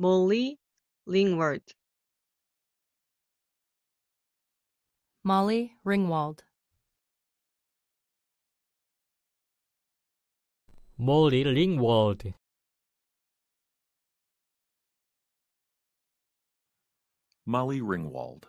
Molly Ringwald. Molly Ringwald. Molly Ringwald. Molly Ringwald.